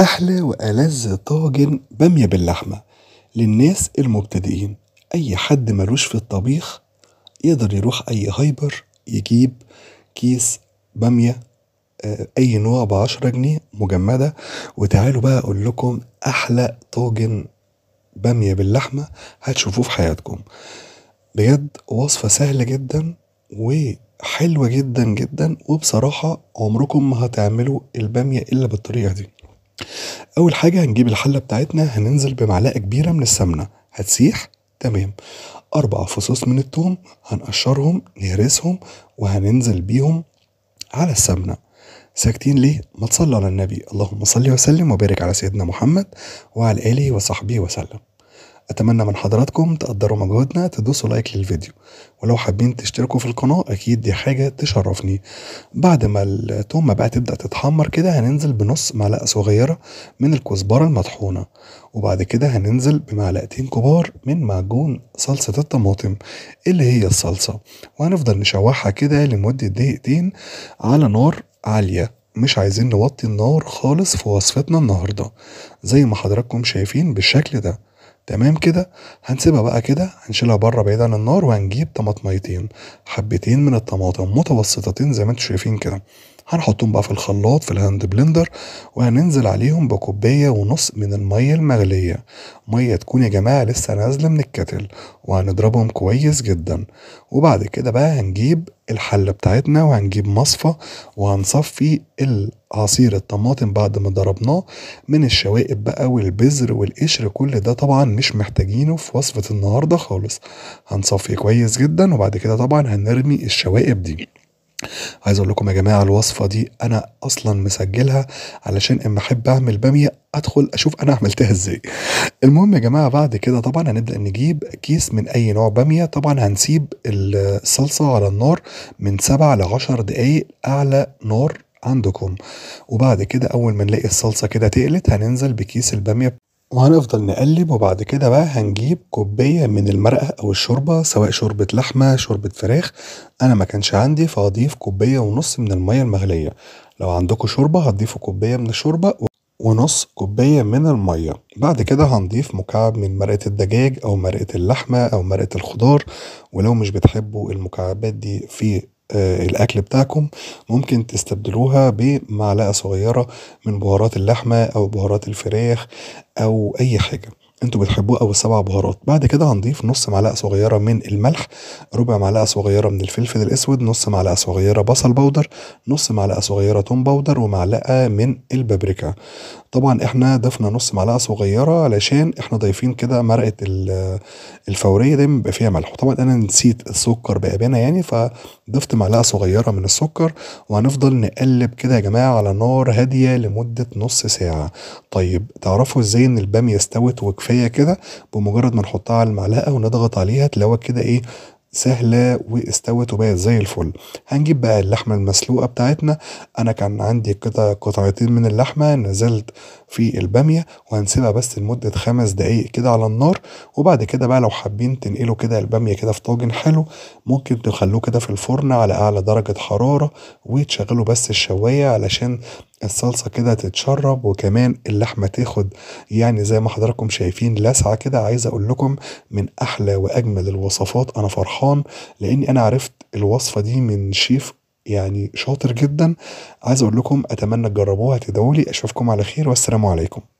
أحلى وألذ طاجن بامية باللحمة للناس المبتدئين أي حد ملوش في الطبيخ يقدر يروح أي هايبر يجيب كيس بامية آه، أي نوع بعشرة جنيه مجمدة وتعالوا بقى أقول لكم أحلى طاجن بامية باللحمة هتشوفوه في حياتكم بجد وصفة سهلة جدا وحلوة جدا جدا وبصراحة عمركم ما هتعملوا البامية إلا بالطريقة دي اول حاجه هنجيب الحله بتاعتنا هننزل بمعلقه كبيره من السمنه هتسيح تمام اربع فصوص من التوم هنقشرهم نهرسهم وهننزل بيهم على السمنه ساكتين ليه ما تصلي على النبي اللهم صل وسلم وبارك على سيدنا محمد وعلى اله وصحبه وسلم أتمنى من حضراتكم تقدروا مجهودنا تدوسوا لايك للفيديو ولو حابين تشتركوا في القناة أكيد دي حاجة تشرفني بعد ما التومة بقى تبدأ تتحمر كده هننزل بنص معلقة صغيرة من الكزبرة المطحونة وبعد كده هننزل بمعلقتين كبار من معجون صلصة الطماطم اللي هي الصلصة وهنفضل نشوحها كده لمدة دقيقتين على نار عالية مش عايزين نوطي النار خالص في وصفتنا النهاردة زي ما حضراتكم شايفين بالشكل ده تمام كده هنسيبها بقى كده هنشيلها بره بعيد عن النار وهنجيب طماطميتين حبتين من الطماطم متوسطتين زي ما انتم شايفين كده هنحطهم بقى في الخلاط في الهاند بلندر وهننزل عليهم بكوبايه ونص من الميه المغليه ميه تكون يا جماعه لسه نازله من الكتل وهنضربهم كويس جدا وبعد كده بقى هنجيب الحلة بتاعتنا وهنجيب مصفى وهنصفي عصير الطماطم بعد ما ضربناه من الشوائب بقى والبذر والقشر كل ده طبعا مش محتاجينه في وصفة النهاردة خالص هنصفي كويس جدا وبعد كده طبعا هنرمي الشوائب دي عايز اقول لكم يا جماعه الوصفه دي انا اصلا مسجلها علشان اما احب اعمل باميه ادخل اشوف انا عملتها ازاي المهم يا جماعه بعد كده طبعا هنبدا نجيب كيس من اي نوع باميه طبعا هنسيب الصلصه على النار من 7 ل 10 دقائق اعلى نار عندكم وبعد كده اول ما نلاقي الصلصه كده تقلت هننزل بكيس الباميه وهنفضل نقلب وبعد كده بقى هنجيب كوباية من المرقة أو الشوربة سواء شوربة لحمة شوربة فراخ أنا ما كانش عندي فهضيف كوباية ونص من المية المغلية لو عندكوا شوربة هتضيفوا كوباية من الشوربة ونص كوباية من المية بعد كده هنضيف مكعب من مرقة الدجاج أو مرقة اللحمة أو مرقة الخضار ولو مش بتحبوا المكعبات دي في آه، الاكل بتاعكم ممكن تستبدلوها بمعلقه صغيره من بهارات اللحمه او بهارات الفراخ او اي حاجه انتوا بتحبوه او السبع بهارات بعد كده هنضيف نص معلقه صغيره من الملح ربع معلقه صغيره من الفلفل الاسود نص معلقه صغيره بصل بودر نص معلقه صغيره توم بودر ومعلقه من البابريكا طبعا احنا ضفنا نص معلقه صغيره علشان احنا ضايفين كده مرقه الفوريه دايما بيبقى فيها ملح طبعا انا نسيت السكر بامانه يعني فضفت معلقه صغيره من السكر وهنفضل نقلب كده يا جماعه على نار هاديه لمده نص ساعه طيب تعرفوا ازاي ان الباميه استوت وكفايه خفيه كده بمجرد ما نحطها على المعلقه ونضغط عليها تلاقوها كده ايه سهلة واستوت وبقت زي الفل هنجيب بقى اللحمة المسلوقة بتاعتنا أنا كان عندي كده قطعتين من اللحمة نزلت في الباميه وهنسيبها بس لمده خمس دقائق كده على النار وبعد كده بقى لو حابين تنقلوا كده الباميه كده في طاجن حلو ممكن تخلوه كده في الفرن على اعلى درجه حراره وتشغلوا بس الشوايه علشان الصلصه كده تتشرب وكمان اللحمه تاخد يعني زي ما حضراتكم شايفين لسعه كده عايز اقول لكم من احلى واجمل الوصفات انا فرحان لاني انا عرفت الوصفه دي من شيف يعني شاطر جدا عايز اقول لكم اتمنى تجربوها تدعوا لي اشوفكم على خير والسلام عليكم